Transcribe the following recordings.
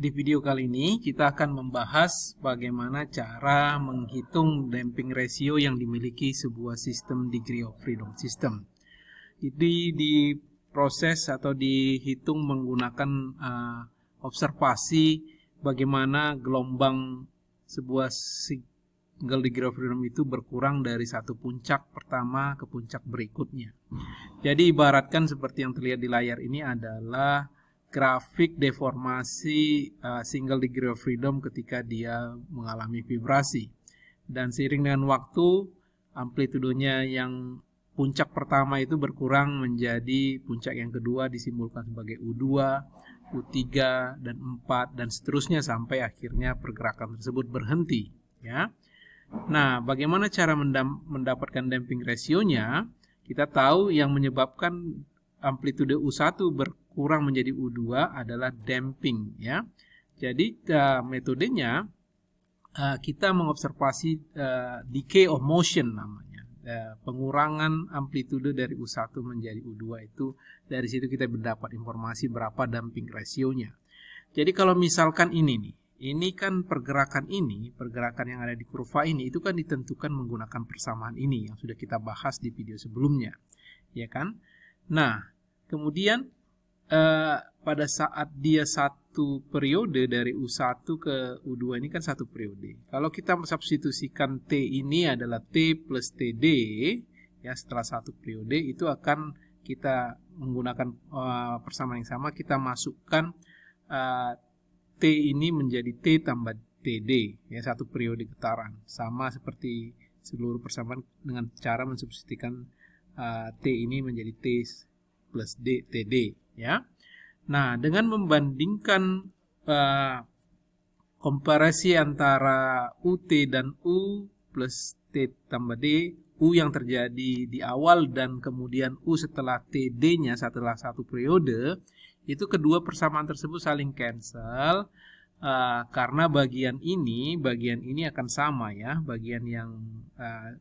Di video kali ini kita akan membahas bagaimana cara menghitung damping ratio yang dimiliki sebuah sistem degree of freedom system. Jadi diproses atau dihitung menggunakan uh, observasi bagaimana gelombang sebuah single degree of freedom itu berkurang dari satu puncak pertama ke puncak berikutnya. Jadi ibaratkan seperti yang terlihat di layar ini adalah grafik deformasi uh, single degree of freedom ketika dia mengalami vibrasi. Dan seiring dengan waktu, amplitudonya yang puncak pertama itu berkurang menjadi puncak yang kedua disimbolkan sebagai U2, U3, dan 4, dan seterusnya sampai akhirnya pergerakan tersebut berhenti. Ya. Nah, bagaimana cara mendapatkan damping rasionya? Kita tahu yang menyebabkan amplitude U1 ber kurang menjadi U2 adalah damping ya. Jadi uh, metodenya uh, kita mengobservasi uh, decay of motion namanya. Uh, pengurangan amplitude dari U1 menjadi U2 itu dari situ kita mendapat informasi berapa damping rasionya. Jadi kalau misalkan ini nih, ini kan pergerakan ini, pergerakan yang ada di kurva ini itu kan ditentukan menggunakan persamaan ini yang sudah kita bahas di video sebelumnya. Ya kan? Nah, kemudian Eh, pada saat dia satu periode dari U1 ke U2 ini kan satu periode. Kalau kita substitusikan T ini adalah T plus TD, ya setelah satu periode itu akan kita menggunakan uh, persamaan yang sama, kita masukkan uh, T ini menjadi T tambah TD, ya satu periode getaran. Sama seperti seluruh persamaan dengan cara mensubstitusikan uh, T ini menjadi T plus D, TD ya. Nah, dengan membandingkan uh, komparasi antara UT dan U plus T tambah D, U yang terjadi di awal dan kemudian U setelah td nya setelah satu periode, itu kedua persamaan tersebut saling cancel, uh, karena bagian ini, bagian ini akan sama ya, bagian yang uh,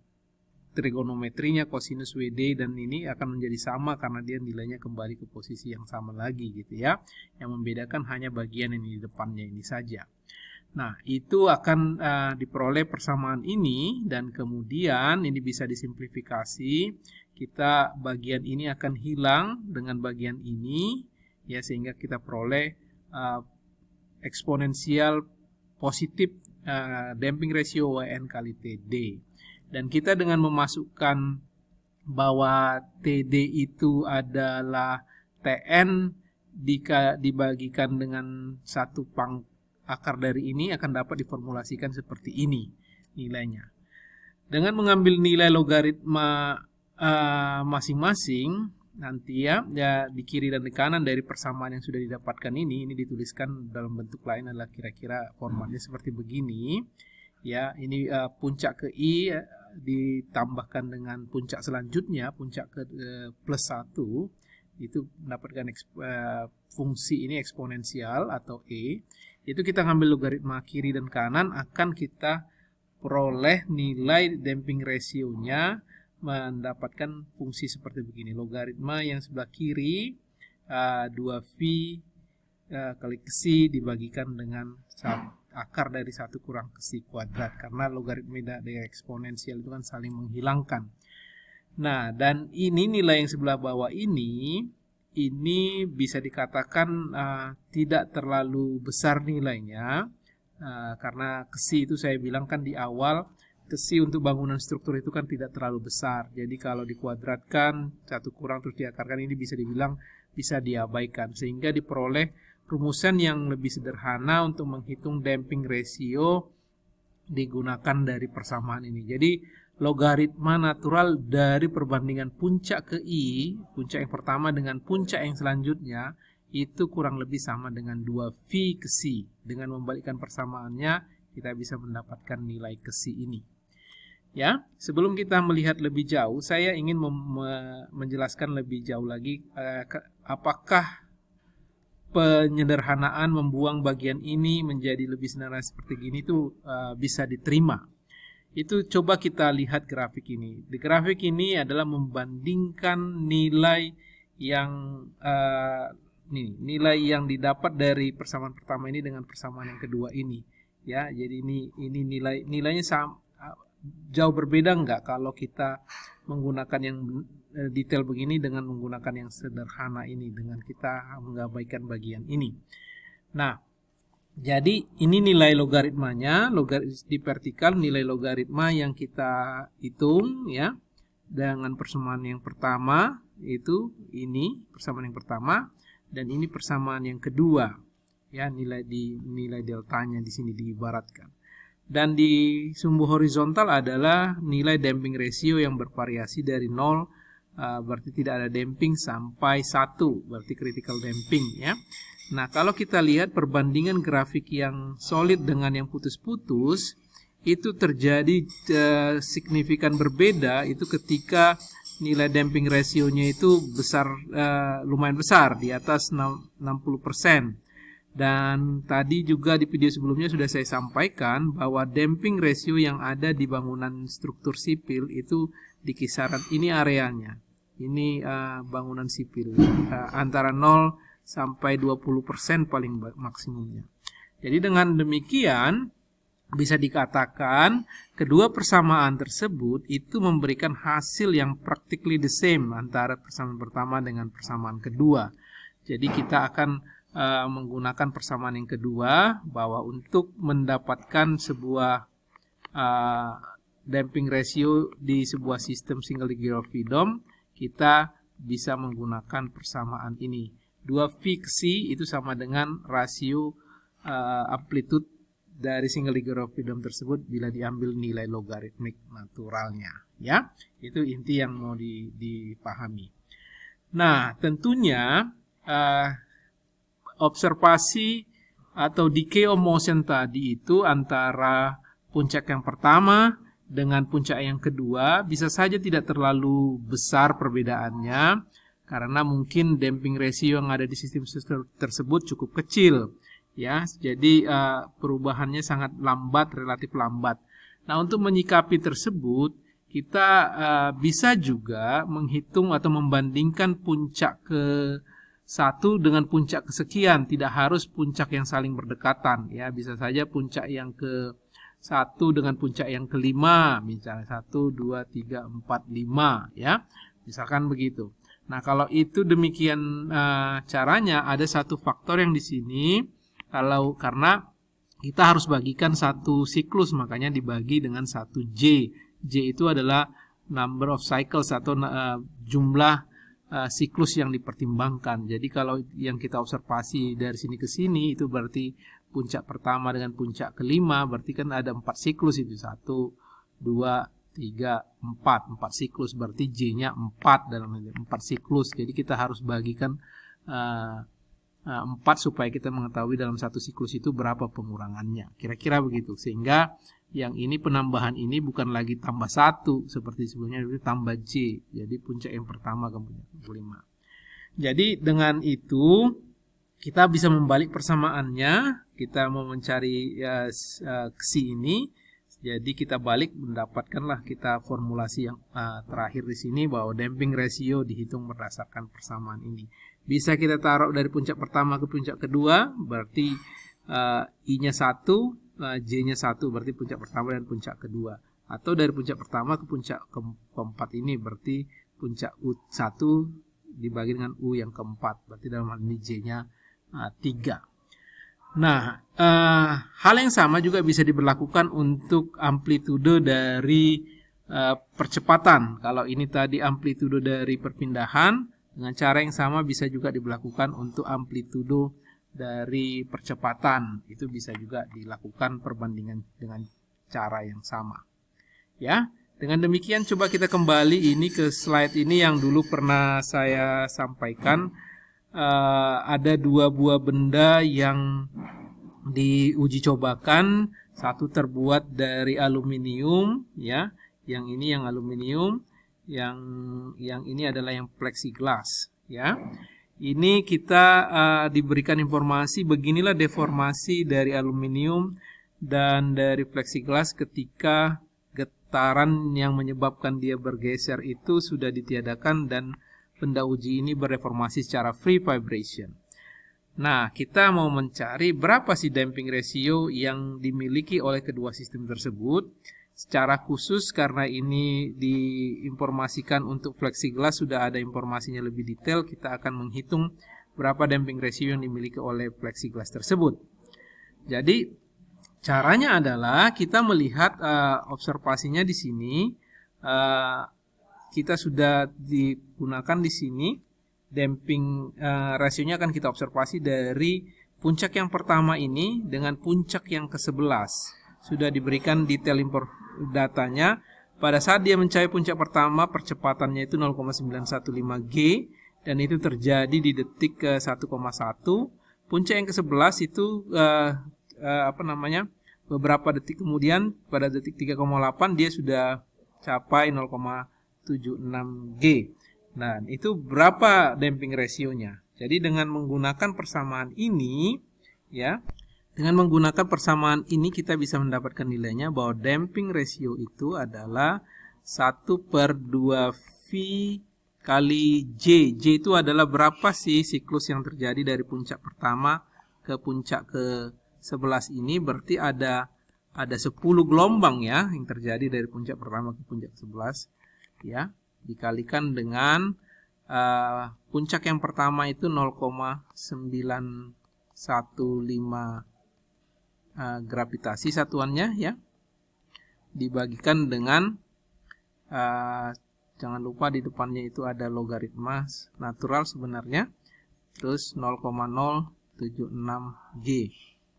trigonometrinya kosinus WD dan ini akan menjadi sama karena dia nilainya kembali ke posisi yang sama lagi gitu ya. Yang membedakan hanya bagian ini di depannya ini saja. Nah, itu akan uh, diperoleh persamaan ini dan kemudian ini bisa disimplifikasi. Kita bagian ini akan hilang dengan bagian ini ya sehingga kita peroleh uh, eksponensial positif uh, damping ratio YN kali TD. Dan kita dengan memasukkan bahwa TD itu adalah TN dibagikan dengan satu pang akar dari ini akan dapat diformulasikan seperti ini nilainya. Dengan mengambil nilai logaritma eh, masing-masing uh, nanti ya, ya di kiri dan di kanan dari persamaan yang sudah didapatkan ini ini dituliskan dalam bentuk lain adalah kira-kira formatnya seperti begini ya ini uh, puncak ke i ditambahkan dengan puncak selanjutnya, puncak ke uh, plus satu itu mendapatkan uh, fungsi ini eksponensial atau E. Itu kita ambil logaritma kiri dan kanan akan kita peroleh nilai damping rasionya mendapatkan fungsi seperti begini. Logaritma yang sebelah kiri uh, eh, 2V uh, kali C dibagikan dengan 1 akar dari satu kurang ke si kuadrat karena logaritma dari eksponensial itu kan saling menghilangkan. Nah, dan ini nilai yang sebelah bawah ini ini bisa dikatakan uh, tidak terlalu besar nilainya uh, karena kesi itu saya bilang kan di awal kesi untuk bangunan struktur itu kan tidak terlalu besar. Jadi kalau dikuadratkan satu kurang terus diakarkan ini bisa dibilang bisa diabaikan sehingga diperoleh rumusan yang lebih sederhana untuk menghitung damping ratio digunakan dari persamaan ini. Jadi logaritma natural dari perbandingan puncak ke i, puncak yang pertama dengan puncak yang selanjutnya itu kurang lebih sama dengan 2v ke c. Dengan membalikkan persamaannya kita bisa mendapatkan nilai ke c ini. Ya, sebelum kita melihat lebih jauh, saya ingin menjelaskan lebih jauh lagi eh, apakah penyederhanaan membuang bagian ini menjadi lebih sederhana seperti gini itu uh, eh, bisa diterima. Itu coba kita lihat grafik ini. Di grafik ini adalah membandingkan nilai yang uh, nih, nilai yang didapat dari persamaan pertama ini dengan persamaan yang kedua ini. Ya, jadi ini ini nilai nilainya sama, jauh berbeda nggak kalau kita menggunakan yang Eh, detail begini dengan menggunakan yang sederhana ini dengan kita mengabaikan bagian ini. Nah, jadi ini nilai logaritmanya, logaritma di vertikal nilai logaritma yang kita hitung ya dengan persamaan yang pertama itu ini persamaan yang pertama dan ini persamaan yang kedua ya nilai di nilai deltanya di sini diibaratkan dan di sumbu horizontal adalah nilai damping ratio yang bervariasi dari 0 Eh, berarti tidak ada damping sampai satu berarti critical damping ya. Nah, kalau kita lihat perbandingan grafik yang solid dengan yang putus-putus itu terjadi eh, signifikan berbeda itu ketika nilai damping rasionya itu besar eh, lumayan besar di atas 60%. Dan tadi juga di video sebelumnya sudah saya sampaikan bahwa damping rasio yang ada di bangunan struktur sipil itu di kisaran ini areanya ini uh, bangunan sipil uh, antara 0 sampai 20% paling maksimumnya. Jadi dengan demikian bisa dikatakan kedua persamaan tersebut itu memberikan hasil yang practically the same antara persamaan pertama dengan persamaan kedua. Jadi kita akan uh, menggunakan persamaan yang kedua bahwa untuk mendapatkan sebuah uh, damping ratio di sebuah sistem single degree of freedom kita bisa menggunakan persamaan ini. Dua fiksi itu sama dengan rasio uh, amplitude dari single degree of freedom tersebut bila diambil nilai logaritmik naturalnya. Ya, itu inti yang mau dipahami. Nah, tentunya uh, observasi atau decay of motion tadi itu antara puncak yang pertama dengan puncak yang kedua bisa saja tidak terlalu besar perbedaannya karena mungkin damping ratio yang ada di sistem sistem tersebut cukup kecil ya jadi uh, perubahannya sangat lambat relatif lambat nah untuk menyikapi tersebut kita uh, bisa juga menghitung atau membandingkan puncak ke satu dengan puncak kesekian tidak harus puncak yang saling berdekatan ya bisa saja puncak yang ke satu dengan puncak yang kelima misalnya satu dua tiga empat lima ya misalkan begitu nah kalau itu demikian e, caranya ada satu faktor yang di sini kalau karena kita harus bagikan satu siklus makanya dibagi dengan satu j j itu adalah number of cycles atau e, jumlah e, siklus yang dipertimbangkan. Jadi kalau yang kita observasi dari sini ke sini itu berarti puncak pertama dengan puncak kelima berarti kan ada empat siklus itu satu dua tiga empat empat siklus berarti J-nya empat dalam empat siklus jadi kita harus bagikan uh, uh, empat supaya kita mengetahui dalam satu siklus itu berapa pengurangannya kira-kira begitu sehingga yang ini penambahan ini bukan lagi tambah satu seperti sebelumnya tapi tambah J jadi puncak yang pertama ke kan puncak kelima jadi dengan itu kita bisa membalik persamaannya kita mau mencari uh, ya, uh, si e, ini jadi kita balik mendapatkanlah kita formulasi yang uh, terakhir di sini bahwa damping ratio dihitung berdasarkan persamaan ini. Bisa kita taruh dari puncak pertama ke puncak kedua, berarti uh, I-nya satu, uh, J-nya satu, berarti puncak pertama dan puncak kedua. Atau dari puncak pertama ke puncak keempat ini, berarti puncak u satu dibagi dengan U yang keempat, berarti dalam hal ini J-nya uh, Nah, uh, hal yang sama juga bisa diberlakukan untuk amplitude dari uh, percepatan. Kalau ini tadi amplitude dari perpindahan, dengan cara yang sama bisa juga diberlakukan untuk amplitude dari percepatan. Itu bisa juga dilakukan perbandingan dengan cara yang sama. Ya, dengan demikian coba kita kembali ini ke slide ini yang dulu pernah saya sampaikan. Uh, ada dua buah benda yang diuji cobakan satu terbuat dari aluminium ya yang ini yang aluminium yang yang ini adalah yang plexiglas ya ini kita uh, diberikan informasi beginilah deformasi dari aluminium dan dari plexiglas ketika getaran yang menyebabkan dia bergeser itu sudah ditiadakan dan benda uji ini bereformasi secara free vibration Nah, kita mau mencari berapa sih damping ratio yang dimiliki oleh kedua sistem tersebut. Secara khusus karena ini diinformasikan untuk fleksiglas sudah ada informasinya lebih detail, kita akan menghitung berapa damping ratio yang dimiliki oleh fleksiglas tersebut. Jadi, caranya adalah kita melihat uh, observasinya di sini. Uh, kita sudah digunakan di sini damping uh, eh, rasionya akan kita observasi dari puncak yang pertama ini dengan puncak yang ke-11. Sudah diberikan detail impor datanya. Pada saat dia mencapai puncak pertama, percepatannya itu 0,915 G dan itu terjadi di detik ke 1,1. Puncak yang ke-11 itu uh, uh, apa namanya? beberapa detik kemudian pada detik 3,8 dia sudah capai 0,76 G. Nah, itu berapa damping rasionya? Jadi dengan menggunakan persamaan ini, ya, dengan menggunakan persamaan ini kita bisa mendapatkan nilainya bahwa damping rasio itu adalah 1 per 2V kali J. J itu adalah berapa sih siklus yang terjadi dari puncak pertama ke puncak ke 11 ini berarti ada ada 10 gelombang ya yang terjadi dari puncak pertama ke puncak ke 11 ya dikalikan dengan uh, puncak yang pertama itu 0,915 uh, eh, gravitasi satuannya ya dibagikan dengan uh, jangan lupa di depannya itu ada logaritma natural sebenarnya terus 0,076 G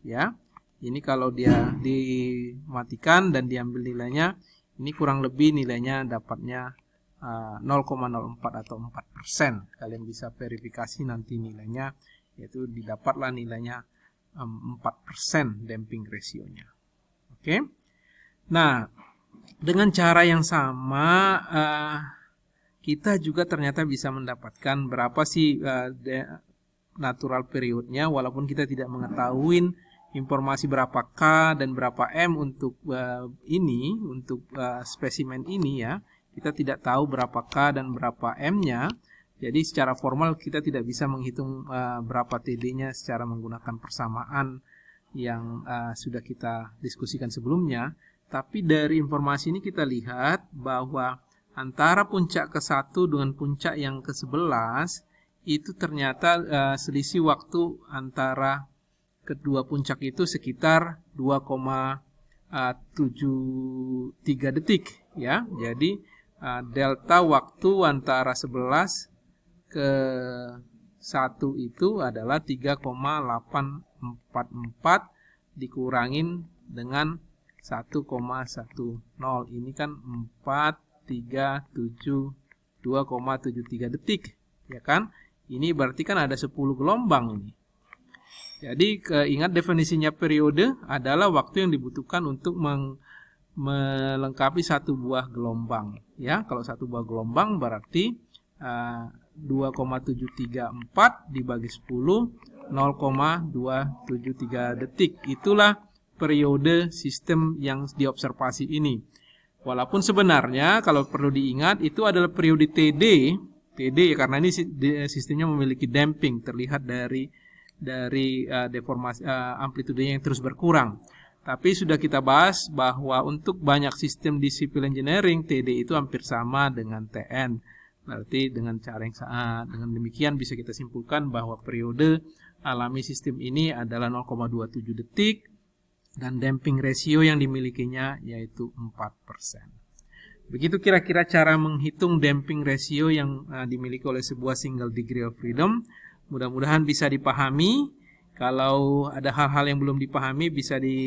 ya ini kalau dia dimatikan dan diambil nilainya ini kurang lebih nilainya dapatnya 0,04 eh, atau 4 persen kalian bisa verifikasi nanti nilainya yaitu didapatlah nilainya 4 persen damping rasionya oke okay? nah dengan cara yang sama eh, kita juga ternyata bisa mendapatkan berapa sih eh, natural periodnya walaupun kita tidak mengetahui informasi berapa K dan berapa M untuk ini untuk spesimen ini ya kita tidak tahu berapa K dan berapa M-nya. Jadi secara formal kita tidak bisa menghitung uh, berapa TD-nya secara menggunakan persamaan yang uh, sudah kita diskusikan sebelumnya. Tapi dari informasi ini kita lihat bahwa antara puncak ke-1 dengan puncak yang ke-11 itu ternyata uh, selisih waktu antara kedua puncak itu sekitar 2,73 detik ya. Jadi Ah, delta waktu antara 11 ke 1 itu adalah 3,844 dikurangin dengan 1,10. Ini kan 4372,73 detik. Ya kan? Ini berarti kan ada 10 gelombang ini. Jadi ingat definisinya periode adalah waktu yang dibutuhkan untuk meng melengkapi satu buah gelombang ya kalau satu buah gelombang berarti eh, uh, 2,734 dibagi 10 0,273 detik itulah periode sistem yang diobservasi ini walaupun sebenarnya kalau perlu diingat itu adalah periode TD TD karena ini sistemnya memiliki damping terlihat dari dari uh, deformasi uh, amplitudenya yang terus berkurang tapi sudah kita bahas bahwa untuk banyak sistem di civil engineering TD itu hampir sama dengan TN. Berarti dengan cara yang saat dengan demikian bisa kita simpulkan bahwa periode alami sistem ini adalah 0,27 detik dan damping ratio yang dimilikinya yaitu 4%. Begitu kira-kira cara menghitung damping ratio yang eh, dimiliki oleh sebuah single degree of freedom. Mudah-mudahan bisa dipahami. Kalau ada hal-hal yang belum dipahami bisa di,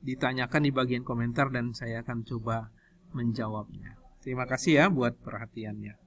ditanyakan di bagian komentar dan saya akan coba menjawabnya. Terima kasih ya buat perhatiannya.